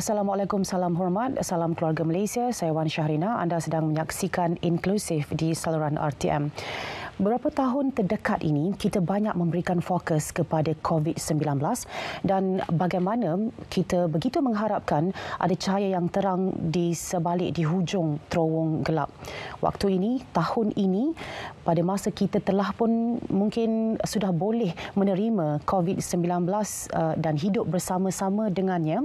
Assalamualaikum, salam hormat. Salam keluarga Malaysia. Saya Wan Syahrina. Anda sedang menyaksikan Inklusif di saluran RTM. Berapa tahun terdekat ini kita banyak memberikan fokus kepada COVID-19 dan bagaimana kita begitu mengharapkan ada cahaya yang terang di sebalik di hujung terowong gelap. Waktu ini, tahun ini pada masa kita telah pun mungkin sudah boleh menerima COVID-19 uh, dan hidup bersama-sama dengannya,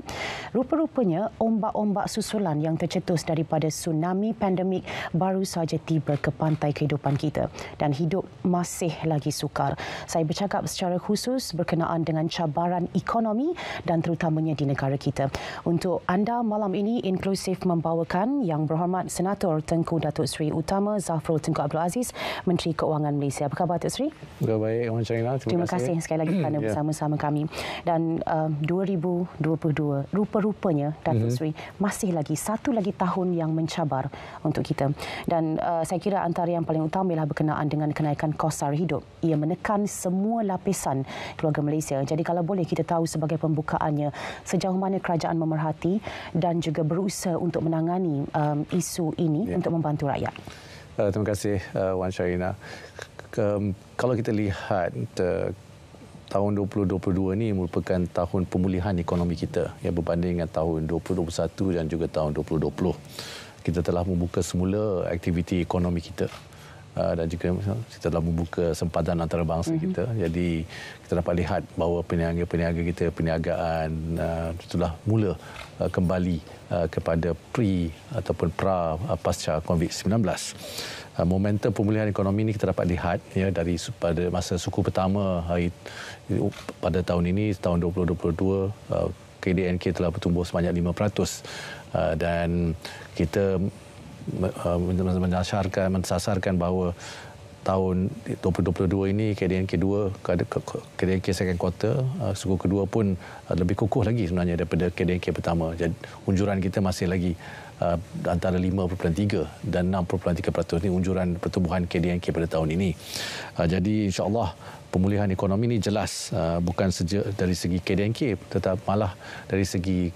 rupa-rupanya ombak-ombak susulan yang tercetus daripada tsunami pandemik baru saja tiba ke pantai kehidupan kita dan hidup hidup masih lagi sukar. Saya bercakap secara khusus berkenaan dengan cabaran ekonomi dan terutamanya di negara kita. Untuk anda malam ini inklusif membawakan yang berhormat Senator Tengku Datuk Seri Utama Zafrul Tengku Abdul Aziz, Menteri Keuangan Malaysia. Apa khabar Datuk Seri? Sudah baik, Terima kasih. Terima kasih sekali lagi kerana ya. bersama-sama kami. Dan um, uh, 2022, rupa-rupanya Datuk mm-hmm. Seri masih lagi satu lagi tahun yang mencabar untuk kita. Dan uh, saya kira antara yang paling utama ialah berkenaan dengan kenaikan kos sara hidup. Ia menekan semua lapisan keluarga Malaysia. Jadi kalau boleh kita tahu sebagai pembukaannya sejauh mana kerajaan memerhati dan juga berusaha untuk menangani um, isu ini ya. untuk membantu rakyat. Uh, terima kasih uh, Wan Syarina. Um, kalau kita lihat uh, tahun 2022 ini merupakan tahun pemulihan ekonomi kita ya, berbanding dengan tahun 2021 dan juga tahun 2020. Kita telah membuka semula aktiviti ekonomi kita. Ah, dan juga kita telah membuka sempadan antarabangsa mm-hmm. kita. Jadi kita dapat lihat bahawa peniaga-peniaga kita, peniagaan uh, ah, telah mula uh, kembali uh, kepada pre ataupun pra uh, pasca COVID-19. Momentum pemulihan ekonomi ini kita dapat lihat ya, dari pada masa suku pertama hari, pada tahun ini, tahun 2022, KDNK telah bertumbuh sebanyak 5%. Dan kita Uh, menyasarkan mensasarkan bahawa tahun 2022 ini KDNK 2 KDNK second quarter uh, suku kedua pun uh, lebih kukuh lagi sebenarnya daripada KDNK pertama jadi unjuran kita masih lagi antara 5.3 dan 6.3% ini unjuran pertumbuhan KDNK pada tahun ini jadi insyaallah pemulihan ekonomi ini jelas bukan dari segi KDNK tetap malah dari segi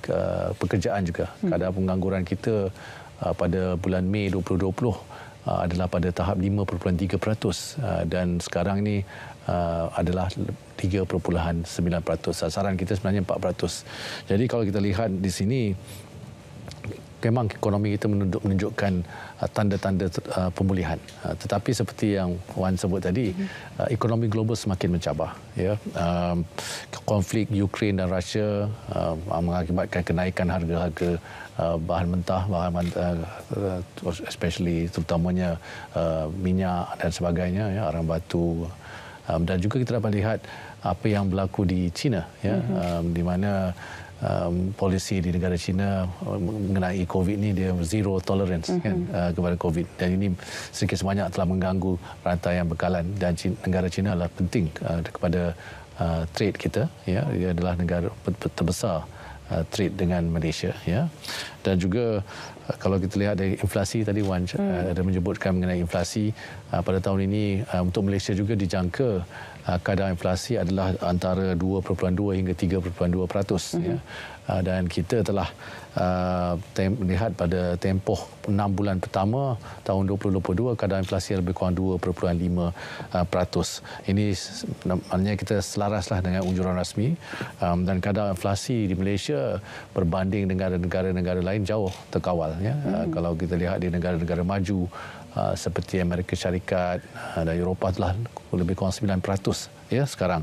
pekerjaan juga hmm. kadar pengangguran kita Uh, pada bulan Mei 2020 uh, adalah pada tahap 5.3% uh, dan sekarang ini uh, adalah 3.9%. Sasaran kita sebenarnya 4%. Jadi kalau kita lihat di sini memang ekonomi kita menunjukkan uh, tanda-tanda uh, pemulihan. Uh, tetapi seperti yang Wan sebut tadi, mhm. uh, ekonomi global semakin mencabar. Ya. Uh, konflik Ukraine dan Rusia uh, mengakibatkan kenaikan harga-harga Uh, bahan mentah, bahan mentah, uh, especially terutamanya uh, minyak dan sebagainya, ya, arang batu. Um, dan juga kita dapat lihat apa yang berlaku di China, ya, mm-hmm. Um, di mana um, polisi di negara China mengenai COVID ini dia zero tolerance kan, mm-hmm. kan, uh, kepada COVID. Dan ini sedikit sebanyak telah mengganggu rantai yang bekalan dan China, negara China adalah penting uh, kepada uh, trade kita. Ya, ia adalah negara terbesar uh, trade dengan Malaysia ya dan juga uh, kalau kita lihat dari inflasi tadi Wan hmm. ada uh, menyebutkan mengenai inflasi uh, pada tahun ini untuk Malaysia juga dijangka Ah, kadar inflasi adalah antara 2.2 hingga 3.2 peratus mm-hmm. ya. Ah, dan kita telah uh, tem- melihat pada tempoh 6 bulan pertama tahun 2022 kadar inflasi lebih kurang 2.5 uh, peratus ini maknanya kita selaraslah dengan unjuran rasmi um, dan kadar inflasi di Malaysia berbanding dengan negara-negara lain jauh terkawal ya. mm-hmm. uh, kalau kita lihat di negara-negara maju Ah, seperti Amerika Syarikat ah, dan Eropah telah lebih kurang 9% ya sekarang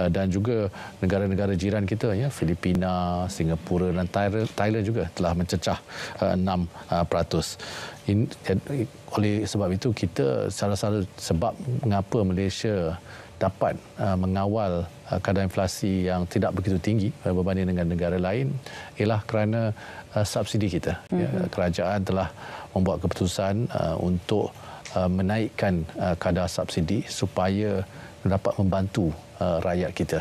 ah, dan juga negara-negara jiran kita ya Filipina, Singapura dan Thailand juga telah mencecah 6%. In, eh, oleh sebab itu kita salah satu sebab mengapa Malaysia dapat mengawal kadar inflasi yang tidak begitu tinggi eh, berbanding dengan negara lain ialah kerana subsidi kita. Mm-hmm. Kerajaan telah membuat keputusan uh, untuk uh, menaikkan uh, kadar subsidi supaya dapat membantu uh, rakyat kita.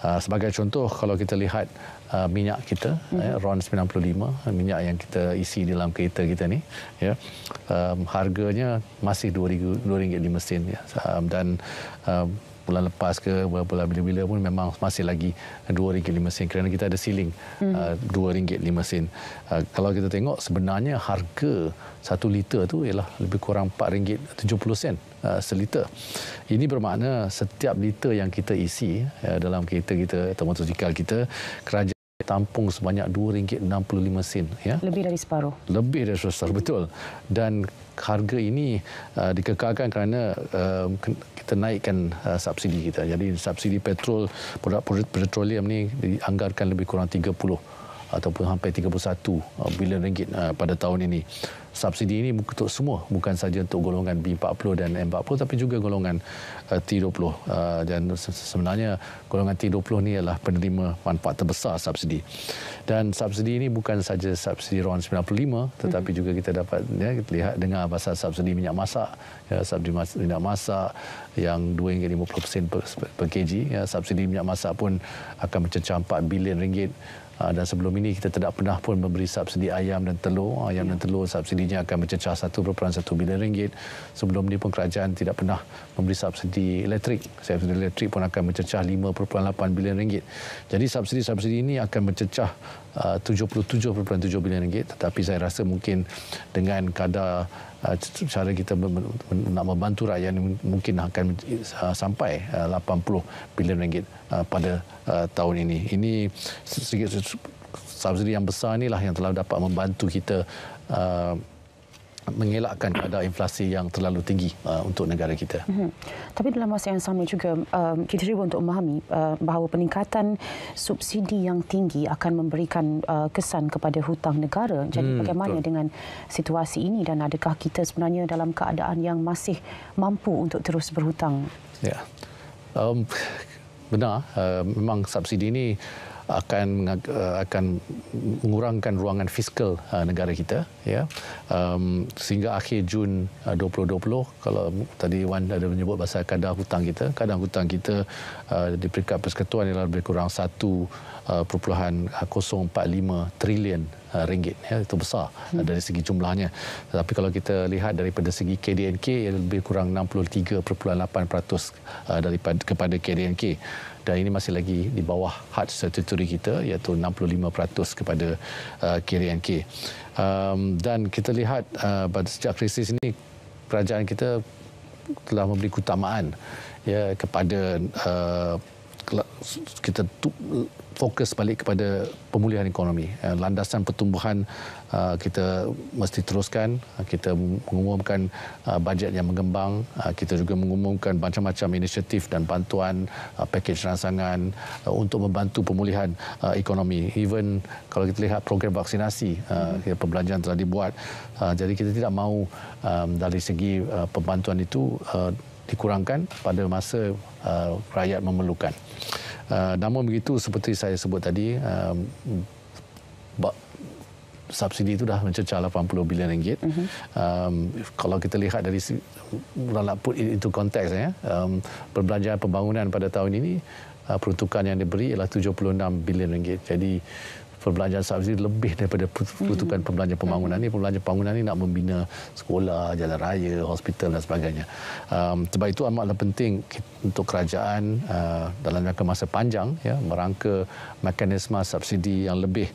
Uh, sebagai contoh kalau kita lihat uh, minyak kita mm-hmm. eh, RON 95 minyak yang kita isi dalam kereta kita ni ya um, harganya masih 2 ringgit di mesin ya um, dan um, bulan lepas ke bulan-bulan bila-bila pun memang masih lagi RM2.5 kerana kita ada ceiling RM2.5. Hmm. Uh, uh, kalau kita tengok sebenarnya harga satu liter tu ialah lebih kurang RM4.70 uh, seliter. Ini bermakna setiap liter yang kita isi uh, dalam kereta kita atau motosikal kita kerajaan tampung sebanyak RM2.65 sen ya. Lebih dari separuh. Lebih dari separuh hmm. betul. Dan harga ini uh, dikekalkan kerana uh, kita naikkan uh, subsidi kita. Jadi subsidi petrol produk petroleum ni dianggarkan lebih kurang 30 ataupun sampai 31 uh, bilion ringgit uh, pada tahun ini. Subsidi ini untuk semua, bukan saja untuk golongan B40 dan M40 tapi juga golongan uh, T20. Dan sebenarnya golongan T20 ini adalah penerima manfaat terbesar subsidi. Dan subsidi ini bukan saja subsidi RON95 tetapi mhm. juga kita dapat ya, lihat dengan pasal subsidi minyak masak. Ya, subsidi minyak masak yang RM2.50 per, per kg. Ya, subsidi minyak masak pun akan mencecah RM4 bilion ringgit Ah, dan sebelum ini kita tidak pernah pun memberi subsidi ayam dan telur. Ah, ayam dan ya. telur subsidinya akan mencecah 1.1 bilion ringgit. Sebelum ini pun kerajaan tidak pernah memberi subsidi elektrik. Subsidi elektrik pun akan mencecah 5.8 bilion ringgit. Jadi subsidi-subsidi ini akan mencecah 77.7 uh, bilion ringgit tetapi saya rasa mungkin dengan kadar uh, cara kita nak membantu rakyat mungkin akan uh, sampai 80 bilion ringgit pada tahun ini. Ini sedikit subsidi yang besar inilah yang telah dapat membantu kita mengelakkan ada inflasi yang terlalu tinggi uh, untuk negara kita. Mm-hmm. Tapi dalam masa yang sama juga uh, kita cuba untuk memahami uh, bahawa peningkatan subsidi yang tinggi akan memberikan uh, kesan kepada hutang negara. Jadi mm, bagaimana betul. dengan situasi ini dan adakah kita sebenarnya dalam keadaan yang masih mampu untuk terus berhutang? Ya. Yeah. Um, benar uh, memang subsidi ini akan eh, akan mengurangkan ruangan fiskal eh, negara kita ya um, sehingga akhir Jun 2020 eh, kalau tadi Wan ada menyebut bahasa kadar hutang kita kadar hutang kita uh, di peringkat persekutuan ialah lebih kurang 1.045 uh, trilion ringgit ya itu besar hmm. dari segi jumlahnya Tetapi kalau kita lihat daripada segi KDNK ia lebih kurang 63.8% daripada kepada KDNK dan ini masih lagi di bawah had statutory kita iaitu 65% kepada KRNK. Uh, um, dan kita lihat uh, pada sejak krisis ini kerajaan kita telah memberi keutamaan ya kepada uh, kita fokus balik kepada pemulihan ekonomi. Eh, landasan pertumbuhan eh, kita mesti teruskan. Eh, kita mengumumkan bajet yang mengembang. Kita juga mengumumkan macam-macam inisiatif dan bantuan, pakej rangsangan untuk membantu pemulihan ekonomi. Even kalau kita lihat program vaksinasi, perbelanjaan telah dibuat. Jadi kita tidak mahu dari segi pembantuan itu dikurangkan pada masa uh, rakyat memerlukan. Uh, namun begitu seperti saya sebut tadi uh, subsidi itu dah mencecah 80 bilion ringgit. Mhm. Um, kalau kita lihat dari dalam put into konteks ya, eh, um, perbelanjaan pembangunan pada tahun ini uh, peruntukan yang diberi ialah 76 bilion ringgit. Jadi perbelanjaan subsidi lebih daripada peruntukan hmm. perbelanjaan pembangunan ini. Perbelanjaan pembangunan ini nak membina sekolah, jalan raya, hospital dan sebagainya. Um, sebab itu amatlah penting untuk kerajaan uh, dalam jangka masa panjang ya, merangka mekanisme subsidi yang lebih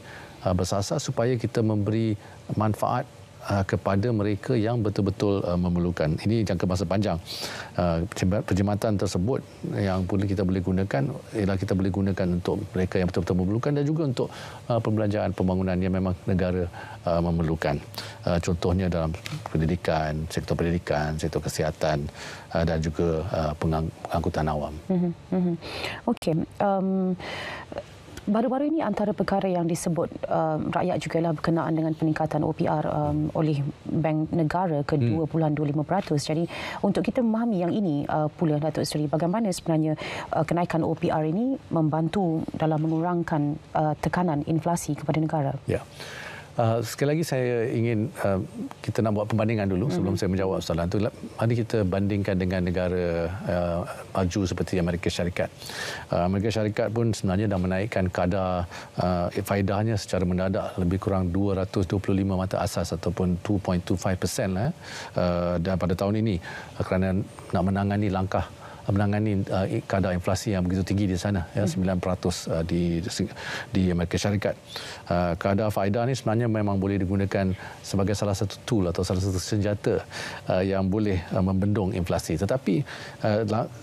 uh, bersasar supaya kita memberi manfaat Uh, kepada mereka yang betul-betul uh, memerlukan. Ini jangka masa panjang. Uh, Perjimatan tersebut yang kita boleh gunakan ialah kita boleh gunakan untuk mereka yang betul-betul memerlukan dan juga untuk perbelanjaan pembangunan yang memang negara memerlukan. Contohnya dalam pendidikan, sektor pendidikan, sektor kesihatan dan juga pengangkutan awam. Mm-hmm. Mm-hmm. Okey. Um... Baru-baru ini antara perkara yang disebut uh, rakyat juga lah berkenaan dengan peningkatan OPR um, oleh Bank Negara ke hmm. 2.25%. Jadi untuk kita memahami yang ini uh, pula Datuk Seri, bagaimana sebenarnya uh, kenaikan OPR ini membantu dalam mengurangkan uh, tekanan inflasi kepada negara? Ya. Yeah. Ah, sekali lagi saya ingin uh, kita nak buat perbandingan dulu sebelum mm-hmm. saya menjawab soalan itu. Mari kita bandingkan dengan negara uh, maju seperti Amerika Syarikat. Uh, Amerika Syarikat pun sebenarnya dah menaikkan kadar uh, faedahnya secara mendadak lebih kurang 225 mata asas ataupun 2.25% lah, uh, dan pada tahun ini kerana nak menangani langkah uh, menangani uh, kadar inflasi yang begitu tinggi di sana ya 9% hmm. uh, di di Amerika Syarikat. Uh, kadar faedah ini sebenarnya memang boleh digunakan sebagai salah satu tool atau salah satu senjata yang boleh membendung inflasi. Tetapi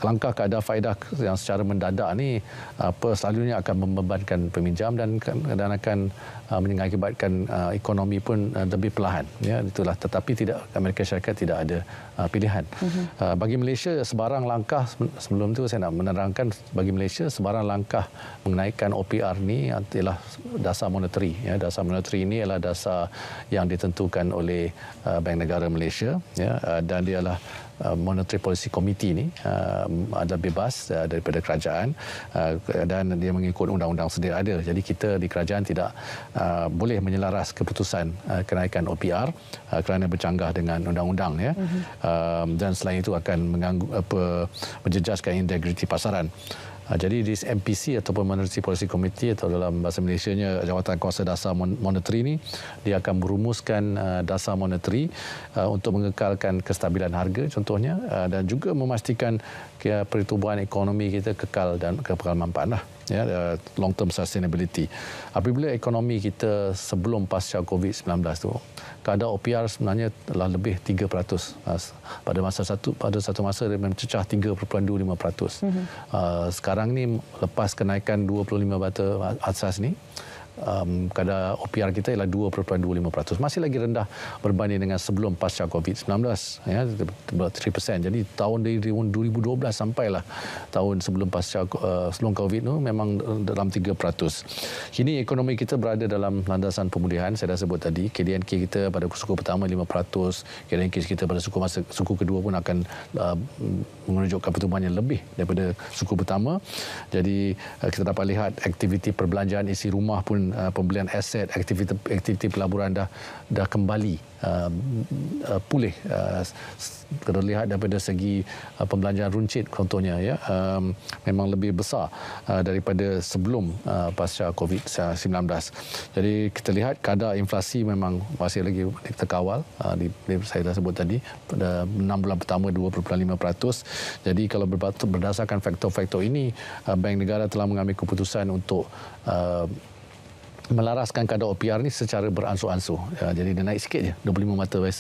langkah kadar faedah yang secara mendadak ini apa selalunya akan membebankan peminjam dan dan akan Uh, mengakibatkan uh, ekonomi pun uh, lebih perlahan ya itulah tetapi tidak Amerika Syarikat tidak ada uh, pilihan uh-huh. uh, bagi Malaysia sebarang langkah sebelum itu saya nak menerangkan bagi Malaysia sebarang langkah mengenaikan OPR ni adalah dasar moneteri ya dasar moneteri ini ialah dasar yang ditentukan oleh uh, Bank Negara Malaysia ya uh, dan dialah Uh, monetary Policy Committee ini uh, um, adalah bebas uh, daripada kerajaan uh, dan dia mengikut undang-undang sedia ada. Jadi kita di kerajaan tidak uh, boleh menyelaras keputusan uh, kenaikan OPR uh, kerana bercanggah dengan undang-undang ya. Uh-huh. Uh, dan selain itu akan mengganggu apa menjejaskan integriti pasaran. Ha, jadi di MPC ataupun Monetary Policy Committee atau dalam bahasa Malaysianya Jawatan Kuasa Dasar Moneteri ini dia akan merumuskan uh, dasar moneteri uh, untuk mengekalkan kestabilan harga contohnya uh, dan juga memastikan kira pertumbuhan ekonomi kita kekal dan kekal mampan lah ya eh, long term sustainability apabila ekonomi kita sebelum pasca covid-19 tu kadar OPR sebenarnya telah lebih 3% pada masa satu pada satu masa dia mencecah 3.25% mm-hmm. uh, sekarang ni lepas kenaikan 25 batas asas ni um, kadar OPR kita ialah 2.25%. Masih lagi rendah berbanding dengan sebelum pasca COVID-19. Ya, 3%. Jadi tahun dari 2012 sampailah tahun sebelum pasca uh, sebelum COVID itu memang dalam 3%. Kini ekonomi kita berada dalam landasan pemulihan. Saya dah sebut tadi, KDNK kita pada suku pertama 5%. KDNK kita pada suku masa suku kedua pun akan uh, menunjukkan pertumbuhan yang lebih daripada suku pertama. Jadi uh, kita dapat lihat aktiviti perbelanjaan isi rumah pun uh, pembelian aset aktiviti aktiviti pelaburan dah dah kembali uh, uh, pulih uh, terlihat daripada segi uh, pembelanjaan runcit contohnya ya um, memang lebih besar uh, daripada sebelum uh, pasca covid-19 jadi kita lihat kadar inflasi memang masih lagi terkawal uh, di saya dah sebut tadi pada 6 bulan pertama 2.5% jadi kalau berdasarkan faktor-faktor ini uh, bank negara telah mengambil keputusan untuk uh, melaraskan kadar OPR ni secara beransur-ansur. Ya, jadi dia naik sikit je 25 mata uh,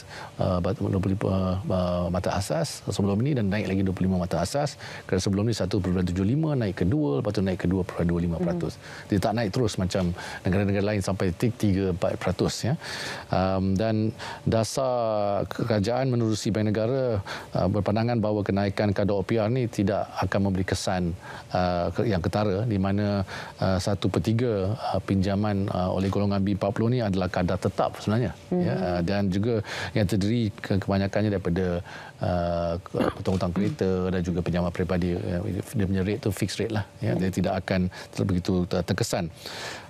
25 uh, mata asas sebelum ini dan naik lagi 25 mata asas. Kerana sebelum ni 1.75 naik ke 2 lepas tu naik ke 2.25%. Hmm. Dia tak naik terus macam negara-negara lain sampai 3-4% ya. Um, dan dasar kerajaan menerusi bank negara uh, berpandangan bahawa kenaikan kadar OPR ni tidak akan memberi kesan uh, yang ketara di mana uh, 1/3 uh, pinjaman digunakan uh, oleh golongan B40 ini adalah kadar tetap sebenarnya mm-hmm. ya uh, dan juga yang terdiri ke- kebanyakannya daripada uh, hutang-hutang hmm. kereta dan juga pinjaman peribadi uh, dia punya rate itu fixed rate lah ya dia hmm. tidak akan begitu terkesan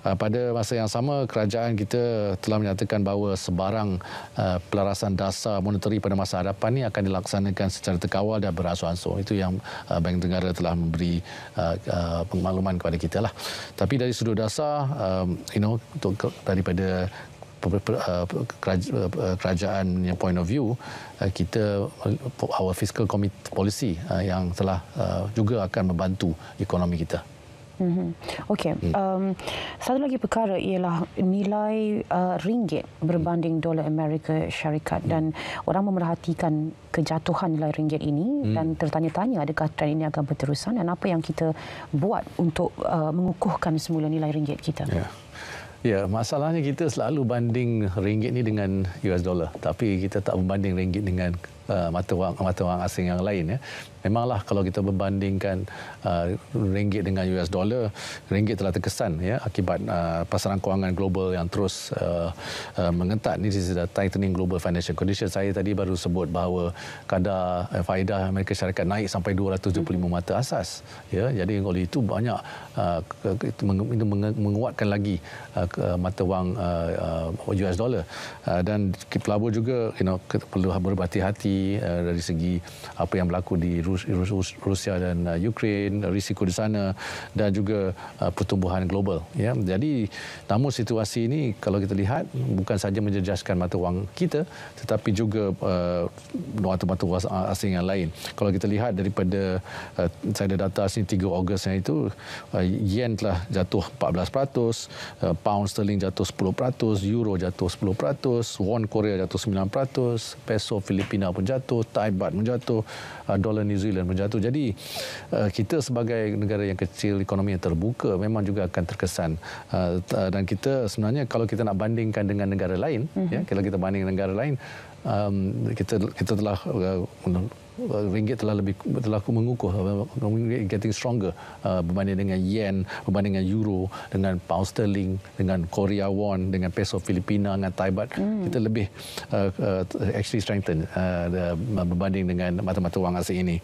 uh, pada masa yang sama kerajaan kita telah menyatakan bahawa sebarang uh, pelarasan dasar moneteri pada masa hadapan ini akan dilaksanakan secara terkawal dan beransur-ansur itu yang uh, Bank Negara telah memberi uh, uh, pengmakluman kepada kita lah tapi dari sudut dasar um, you know untuk daripada uh, uh, kerajaan yang point of view uh, kita our fiscal policy yang telah juga akan membantu ekonomi kita mm-hmm. Okey. Hmm. Um, satu lagi perkara ialah nilai uh, ringgit berbanding dolar Amerika Syarikat hmm. dan orang memerhatikan kejatuhan nilai ringgit ini hmm. dan tertanya-tanya adakah trend ini akan berterusan dan apa yang kita buat untuk uh, mengukuhkan semula nilai ringgit kita. Yeah. Ya, masalahnya kita selalu banding ringgit ni dengan US dollar. Tapi kita tak membanding ringgit dengan Uh, mata wang mata wang asing yang lain ya. Memanglah kalau kita membandingkan uh, ringgit dengan US dollar, ringgit telah terkesan ya akibat uh, pasaran kewangan global yang terus uh, uh, mengentat ni this is tightening global financial condition. Saya tadi baru sebut bahawa kadar uh, faedah Amerika Syarikat naik sampai 275 mata asas ya. Jadi oleh itu banyak uh, itu menguatkan lagi uh, mata wang uh, US uh, dollar uh, dan pelabur juga you know perlu berhati-hati Uh, dari segi apa yang berlaku di Rusia dan uh, Ukraine, uh, risiko di sana dan juga pertumbuhan global. Ya, jadi namun situasi ini kalau kita lihat bukan saja menjejaskan mata wang kita tetapi juga mata-mata wang asing yang lain. Kalau kita lihat daripada uh, saya ada data sini 3 Ogos yang itu uh, yen telah jatuh 14%, uh, pound sterling jatuh 10%, euro jatuh 10%, won Korea jatuh 9%, peso Filipina pun menjatuh Thai baht, menjatuh uh, dolar New Zealand, menjatuh. Jadi uh, kita sebagai negara yang kecil, ekonomi yang terbuka memang juga akan terkesan. Uh, uh, dan kita sebenarnya kalau kita nak bandingkan dengan negara lain, mm-hmm. ya, mhm. kalau kita banding dengan negara lain, um, kita kita telah uh, ringgit telah lebih telah aku mengukuh ringgit getting stronger uh, berbanding dengan yen berbanding dengan euro dengan pound sterling dengan korea won dengan peso filipina dengan thai baht mm. kita lebih uh, uh, actually strengthen uh, uh, berbanding dengan mata-mata wang asing ini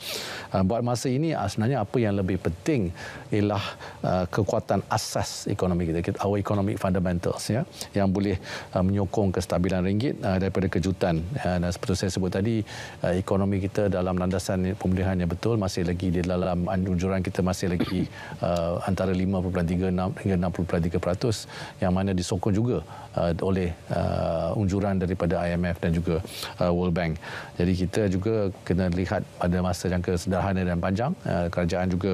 uh, buat masa ini uh, sebenarnya apa yang lebih penting ialah uh, kekuatan asas ekonomi kita our economic fundamentals ya yang boleh uh, menyokong kestabilan ringgit uh, daripada kejutan uh, dan seperti saya sebut tadi uh, ekonomi kita dah dalam landasan pemulihan yang betul masih lagi di dalam anjuran kita masih lagi uh, antara 5.36 hingga 6.3% yang mana disokong juga uh, oleh uh, unjuran daripada IMF dan juga uh, World Bank. Jadi kita juga kena lihat pada masa jangka sederhana dan panjang uh, kerajaan juga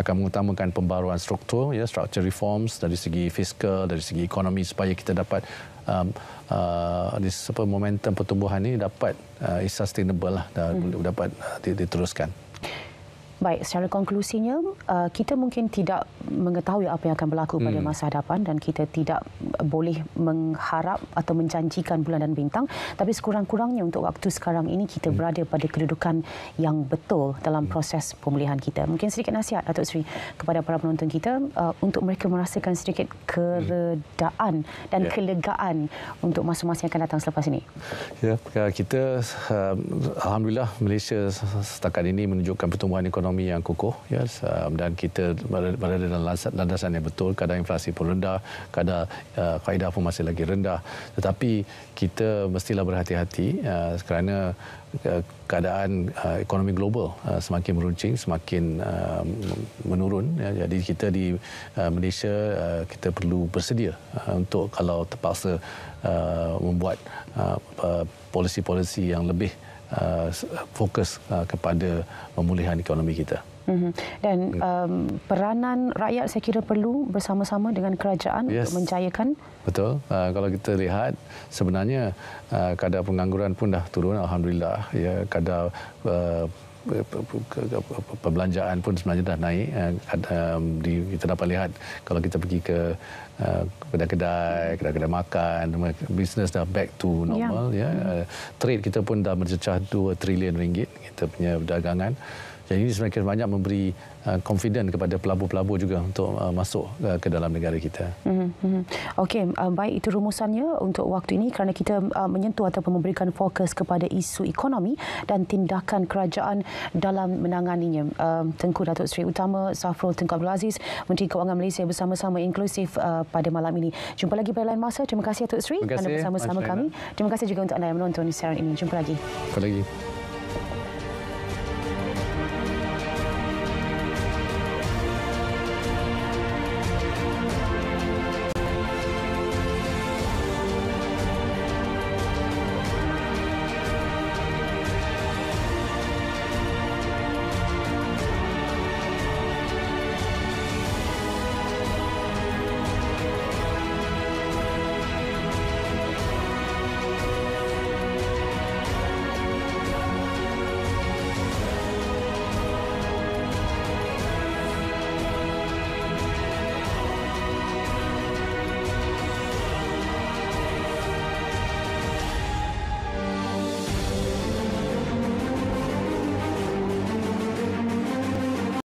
akan mengutamakan pembaruan struktur ya structure reforms dari segi fiskal dari segi ekonomi supaya kita dapat um, uh, this, apa, momentum pertumbuhan ini dapat uh, sustainable lah dan hmm. dapat uh, diteruskan. Baik, secara konklusinya, uh, kita mungkin tidak mengetahui apa yang akan berlaku pada hmm. masa hadapan dan kita tidak boleh mengharap atau menjanjikan bulan dan bintang. Tapi sekurang-kurangnya untuk waktu sekarang ini, kita hmm. berada pada kedudukan yang betul dalam hmm. proses pemulihan kita. Mungkin sedikit nasihat, Datuk Seri, kepada para penonton kita uh, untuk mereka merasakan sedikit keredaan dan ya. kelegaan untuk masa-masa yang akan datang selepas ini. Ya, kita, uh, Alhamdulillah, Malaysia setakat ini menunjukkan pertumbuhan ekonomi ekonomi yang kukuh yes, um, dan kita berada dalam landasan yang betul kadar inflasi pun rendah kadar uh, kaedah pun masih lagi rendah tetapi kita mestilah berhati-hati uh, kerana uh, keadaan uh, ekonomi global semakin meruncing semakin um, menurun ya. jadi kita di Malaysia kita perlu bersedia untuk kalau terpaksa membuat polisi-polisi yang lebih uh, fokus uh, kepada pemulihan ekonomi kita. Mhm. Dan um, peranan rakyat saya kira perlu bersama-sama dengan kerajaan yes. untuk menjayakan. Betul. Uh, kalau kita lihat sebenarnya uh, kadar pengangguran pun dah turun, alhamdulillah. Ya, kadar uh, perbelanjaan pun sebenarnya dah naik eh, kita dapat lihat kalau kita pergi ke eh, kedai-kedai kedai-kedai makan bisnes dah back to normal ya yeah. Ya. yeah. trade kita pun dah mencecah 2 trilion ringgit kita punya perdagangan jadi ini semakin banyak memberi uh, confident kepada pelabur-pelabur juga untuk uh, masuk uh, ke dalam negara kita. Hmm, hmm. Okey, uh, baik itu rumusannya untuk waktu ini kerana kita menyentuh atau memberikan fokus kepada isu ekonomi dan tindakan kerajaan dalam menanganinya. Uh, Tengku Datuk Seri Utama Safrul Tengku Abdul Aziz, Menteri keuangan Malaysia bersama-sama inklusif pada malam ini. Jumpa lagi pada lain masa. Terima kasih Datuk Seri kerana bersama-sama kami. Terima kasih juga untuk anda yang menonton siaran ini. Jumpa lagi. Jumpa lagi.